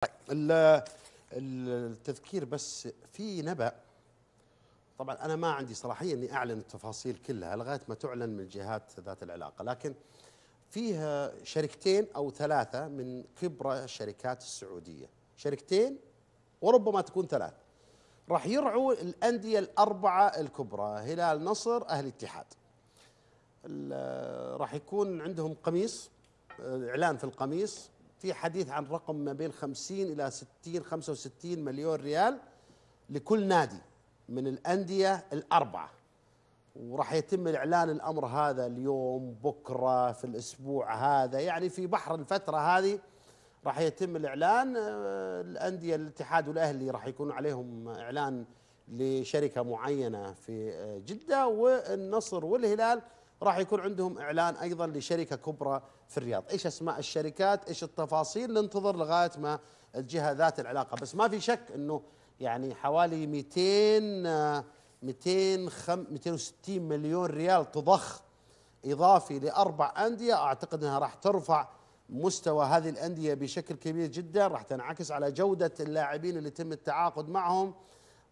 طيب التذكير بس في نبأ طبعا أنا ما عندي صلاحية أني أعلن التفاصيل كلها لغاية ما تعلن من الجهات ذات العلاقة لكن فيها شركتين أو ثلاثة من كبرى الشركات السعودية شركتين وربما تكون ثلاث راح يرعوا الأندية الأربعة الكبرى هلال نصر أهل اتحاد راح يكون عندهم قميص آه، إعلان في القميص في حديث عن رقم ما بين 50 إلى 60 65 مليون ريال لكل نادي من الأندية الأربعة وراح يتم الإعلان الأمر هذا اليوم بكرة في الأسبوع هذا يعني في بحر الفترة هذه راح يتم الإعلان آه، الأندية الاتحاد والأهلي راح يكون عليهم إعلان لشركة معينة في آه، جدة والنصر والهلال راح يكون عندهم اعلان ايضا لشركه كبرى في الرياض، ايش اسماء الشركات؟ ايش التفاصيل؟ ننتظر لغايه ما الجهه ذات العلاقه، بس ما في شك انه يعني حوالي 200 200 260 مليون ريال تضخ اضافي لاربع انديه اعتقد انها راح ترفع مستوى هذه الانديه بشكل كبير جدا راح تنعكس على جوده اللاعبين اللي تم التعاقد معهم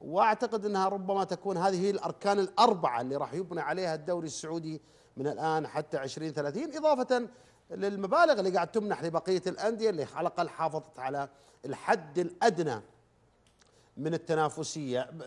واعتقد انها ربما تكون هذه هي الاركان الاربعه اللي راح يبنى عليها الدوري السعودي من الان حتى 2030 اضافه للمبالغ اللي قاعد تمنح لبقيه الانديه اللي على الاقل حافظت على الحد الادنى من التنافسيه